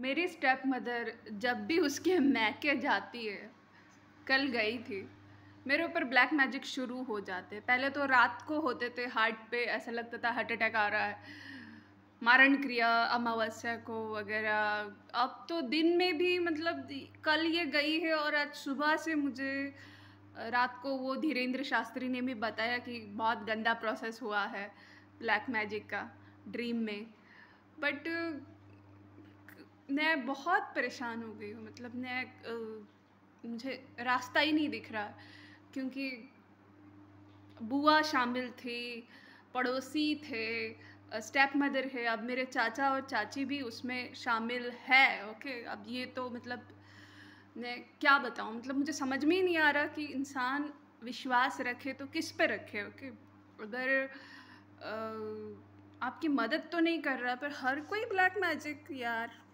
मेरी step mother जब भी उसके मैके जाती है कल गई थी मेरे ऊपर ब्लैक मैजिक शुरू हो जाते पहले तो रात को होते थे हार्ट पे ऐसा लगता था हार्ट अटैक आ रहा है मारण क्रिया अमावस्या को वगैरह अब तो दिन में भी मतलब कल ये गई है और आज सुबह से मुझे रात को वो धीरेन्द्र शास्त्री ने भी बताया कि बहुत गंदा प्रोसेस हुआ है ब्लैक मैजिक का ड्रीम में बट मैं बहुत परेशान हो गई हूँ मतलब मैं मुझे रास्ता ही नहीं दिख रहा क्योंकि बुआ शामिल थी पड़ोसी थे स्टेप मदर है अब मेरे चाचा और चाची भी उसमें शामिल है ओके अब ये तो मतलब मैं क्या बताऊँ मतलब मुझे समझ में ही नहीं आ रहा कि इंसान विश्वास रखे तो किस पे रखे ओके अगर आपकी मदद तो नहीं कर रहा पर हर कोई ब्लैक मैजिक यार